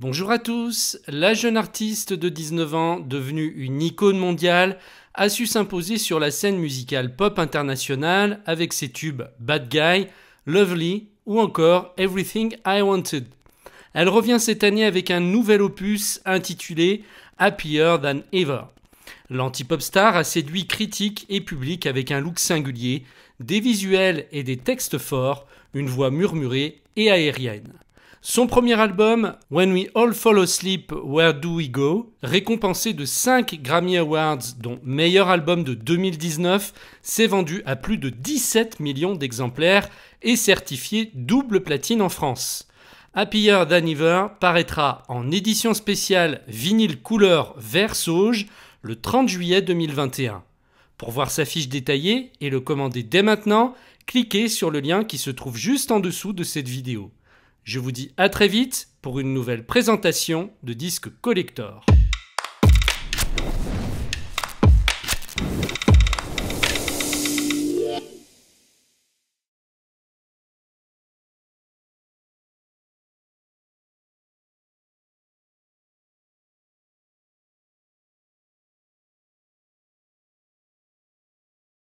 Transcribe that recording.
Bonjour à tous, la jeune artiste de 19 ans, devenue une icône mondiale, a su s'imposer sur la scène musicale pop internationale avec ses tubes Bad Guy, Lovely ou encore Everything I Wanted. Elle revient cette année avec un nouvel opus intitulé Happier Than Ever. L'anti-pop star a séduit critiques et public avec un look singulier, des visuels et des textes forts, une voix murmurée et aérienne. Son premier album, When We All Fall Asleep, Where Do We Go, récompensé de 5 Grammy Awards, dont meilleur album de 2019, s'est vendu à plus de 17 millions d'exemplaires et certifié double platine en France. Happier Than paraîtra en édition spéciale vinyle couleur vert sauge le 30 juillet 2021. Pour voir sa fiche détaillée et le commander dès maintenant, cliquez sur le lien qui se trouve juste en dessous de cette vidéo. Je vous dis à très vite pour une nouvelle présentation de disques collector.